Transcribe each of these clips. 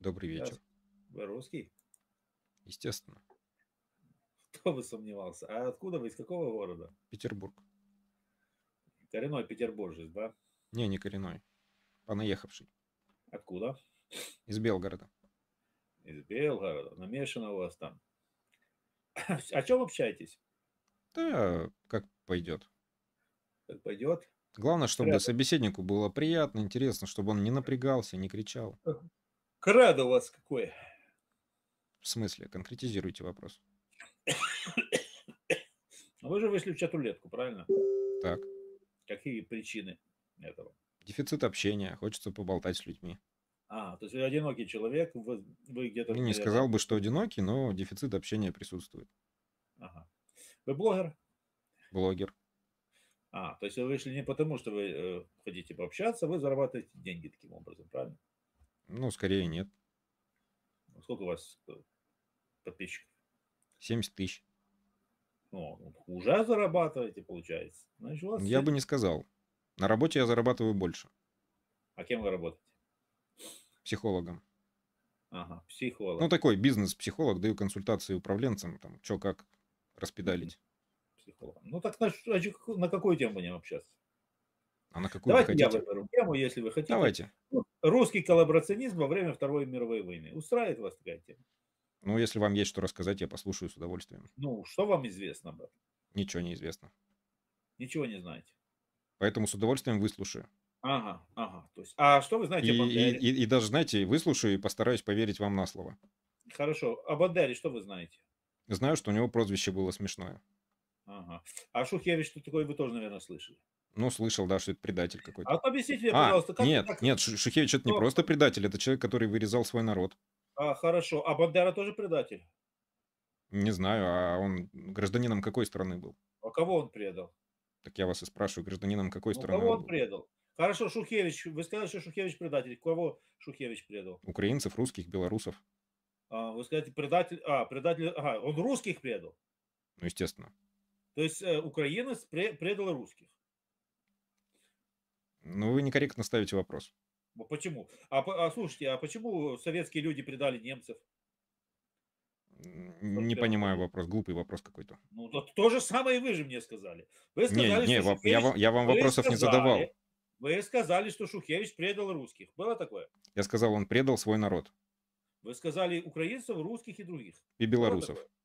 Добрый вечер. Вы русский? Естественно. Кто бы сомневался. А откуда вы, из какого города? Петербург. Коренной петербуржец, да? Не, не коренной. Понаехавший. Откуда? Из Белгорода. Из Белгорода. Намешано у вас там. О чем общаетесь? Да, как пойдет. Как пойдет? Главное, чтобы Рядом. собеседнику было приятно, интересно, чтобы он не напрягался, не кричал. Крадо у вас какое? В смысле? Конкретизируйте вопрос. А вы же вышли в чат чатулетку, правильно? Так. Какие причины этого? Дефицит общения, хочется поболтать с людьми. А, то есть вы одинокий человек, вы, вы где-то... Не сказал бы, что одинокий, но дефицит общения присутствует. Ага. Вы блогер? Блогер. А, то есть вы вышли не потому, что вы э, хотите пообщаться, вы зарабатываете деньги таким образом, правильно? Ну, скорее нет. А сколько у вас э, подписчиков? 70 тысяч. Ну, уже зарабатываете, получается. Значит, у вас я есть... бы не сказал. На работе я зарабатываю больше. А кем вы работаете? Психологом. Ага, психолог. Ну, такой бизнес-психолог, даю консультации управленцам, там, что как распедалить. Психолог. Ну, так на, на какую тему будем общаться? А на какую Давайте вы хотите? я выберу тему, если вы хотите. Давайте. Ну, Русский коллаборационизм во время Второй мировой войны. Устраивает вас такая тема? Ну, если вам есть что рассказать, я послушаю с удовольствием. Ну, что вам известно об этом? Ничего не известно. Ничего не знаете. Поэтому с удовольствием выслушаю. Ага, ага. То есть, а что вы знаете и, об Андере? И, и, и даже, знаете, выслушаю и постараюсь поверить вам на слово. Хорошо. Об Андере что вы знаете? Знаю, что у него прозвище было смешное. Ага. А Шухевич, что такое, вы тоже, наверное, слышали. Ну, слышал, да, что это предатель какой-то. А объясните мне, а, пожалуйста, как Нет, так... нет, Шухевич это Кто? не просто предатель, это человек, который вырезал свой народ. А, хорошо. А Бандера тоже предатель? Не знаю, а он гражданином какой страны был? А кого он предал? Так я вас и спрашиваю, гражданином какой ну, страны кого он, он был? предал? Хорошо, Шухевич, вы сказали, что Шухевич предатель. Кого Шухевич предал? Украинцев, русских, белорусов. А, вы сказали, предатель, а, предатель, ага, он русских предал? Ну, естественно. То есть э, Украина предала русских. Ну, вы некорректно ставите вопрос. Почему? А, а слушайте, а почему советские люди предали немцев? Не понимаю вопрос, глупый вопрос какой-то. Ну, то, то же самое и вы же мне сказали. Вы сказали, не, не, Шухевич, я, вам, я вам вопросов сказали, не задавал. Вы сказали, что Шухевич предал русских. Было такое? Я сказал, он предал свой народ. Вы сказали украинцев, русских и других. И белорусов. Было такое?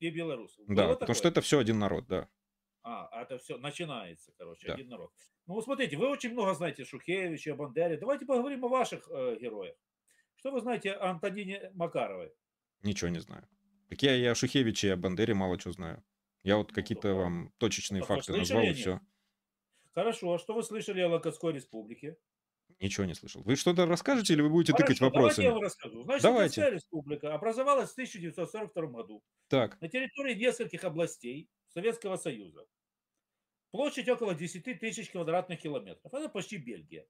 и белорусов. Да, потому такое? что это все один народ, да. А, это все начинается, короче, да. один народ. Ну, смотрите, вы очень много знаете Шухевича, Бандере. Давайте поговорим о ваших э, героях. Что вы знаете о Антонине Макаровой? Ничего не знаю. Так я и о Шухевиче, и о Бандере мало чего знаю. Я вот ну, какие-то вам точечные ну, факты назвал, и все. Хорошо, а что вы слышали о Локотской республике? Ничего не слышал. Вы что-то расскажете или вы будете Хорошо, тыкать вопросами? Давайте я вам расскажу. Значит, давайте. Татарская республика образовалась в 1942 году так. на территории нескольких областей Советского Союза. Площадь около 10 тысяч квадратных километров. Это почти Бельгия.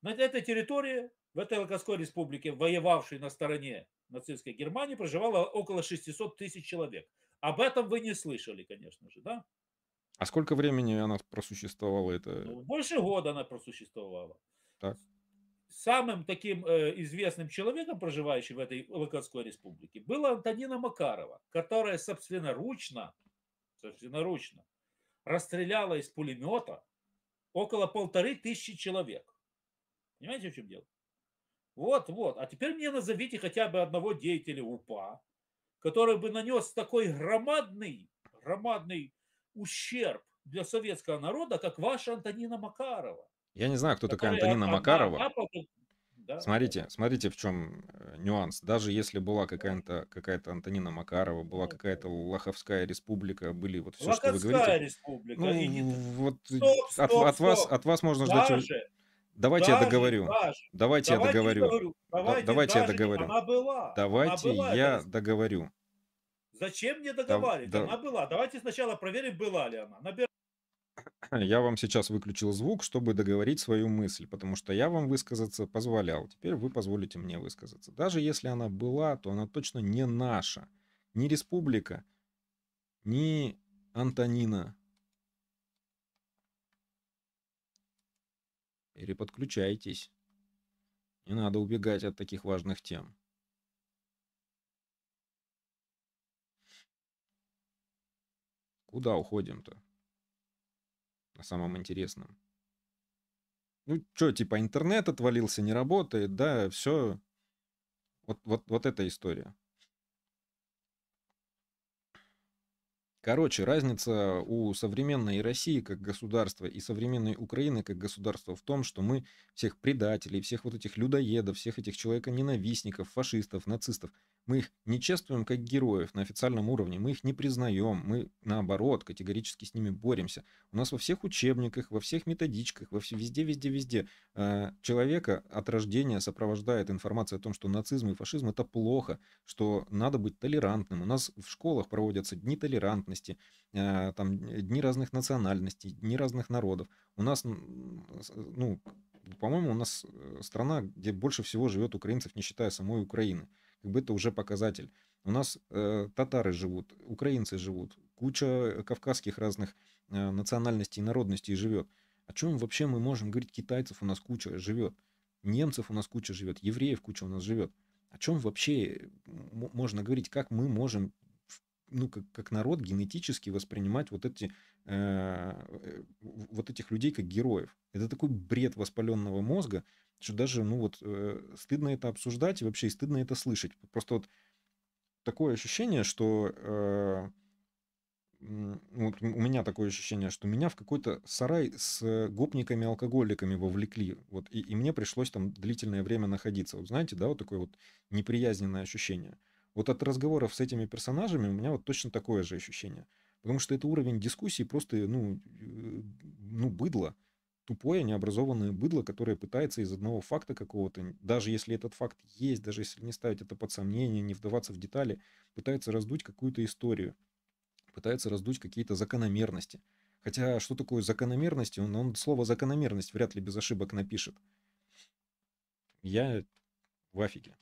На этой территории, в этой Локотской республике, воевавшей на стороне нацистской Германии, проживало около 600 тысяч человек. Об этом вы не слышали, конечно же, да? А сколько времени она просуществовала? Это... Ну, больше года она просуществовала. Так. Самым таким э, известным человеком, проживающим в этой Лыкотской республике, была Антонина Макарова, которая собственноручно, собственноручно расстреляла из пулемета около полторы тысячи человек. Понимаете, в чем дело? Вот, вот. А теперь мне назовите хотя бы одного деятеля УПА, который бы нанес такой громадный, громадный ущерб для советского народа, как ваша Антонина Макарова. Я не знаю, кто такая Антонина одна, Макарова. Одна, да? Смотрите, смотрите, в чем э, нюанс. Даже если была какая-то какая то Антонина Макарова, была какая-то Лоховская республика, были вот все, Лоховская что вы говорите. республика. Ну, вот стоп, стоп, от, от стоп. вас от вас можно ждать. Даже, Давайте даже, я договорю. Даже, давайте, я договорю. Давайте, я договорю. Она была. Давайте она была, я договорю. Зачем мне договаривать? Да, она да. была. Давайте сначала проверим, была ли она. Набираем. Я вам сейчас выключил звук, чтобы договорить свою мысль, потому что я вам высказаться позволял. Теперь вы позволите мне высказаться. Даже если она была, то она точно не наша. Ни республика, ни Антонина. Переподключайтесь. Не надо убегать от таких важных тем. Куда уходим-то? о самом интересном. Ну, что, типа, интернет отвалился, не работает, да, все. Вот, вот, вот эта история. Короче, разница у современной России как государства и современной Украины как государства в том, что мы всех предателей, всех вот этих людоедов, всех этих человека-ненавистников, фашистов, нацистов, мы их не чествуем как героев на официальном уровне, мы их не признаем, мы, наоборот, категорически с ними боремся. У нас во всех учебниках, во всех методичках, во все, везде, везде, везде э, человека от рождения сопровождает информация о том, что нацизм и фашизм – это плохо, что надо быть толерантным. У нас в школах проводятся дни толерантности, э, там, дни разных национальностей, дни разных народов. У нас, ну, по-моему, у нас э, страна, где больше всего живет украинцев, не считая самой Украины как бы это уже показатель. У нас э, татары живут, украинцы живут, куча кавказских разных э, национальностей и народностей живет. О чем вообще мы можем говорить? Китайцев у нас куча живет, немцев у нас куча живет, евреев куча у нас живет. О чем вообще можно говорить? Как мы можем, ну, как, как народ, генетически воспринимать вот эти Э, вот этих людей как героев. Это такой бред воспаленного мозга, что даже, ну вот, э, стыдно это обсуждать и вообще и стыдно это слышать. Просто вот такое ощущение, что... Э, ну вот у меня такое ощущение, что меня в какой-то сарай с э, гопниками-алкоголиками вовлекли. Вот, и, и мне пришлось там длительное время находиться. Вот знаете, да, вот такое вот неприязненное ощущение. Вот от разговоров с этими персонажами у меня вот точно такое же ощущение. Потому что это уровень дискуссии просто, ну, э, ну, быдло. Тупое, необразованное быдло, которое пытается из одного факта какого-то, даже если этот факт есть, даже если не ставить это под сомнение, не вдаваться в детали, пытается раздуть какую-то историю, пытается раздуть какие-то закономерности. Хотя что такое закономерности? Он, он слово закономерность вряд ли без ошибок напишет. Я в афиге.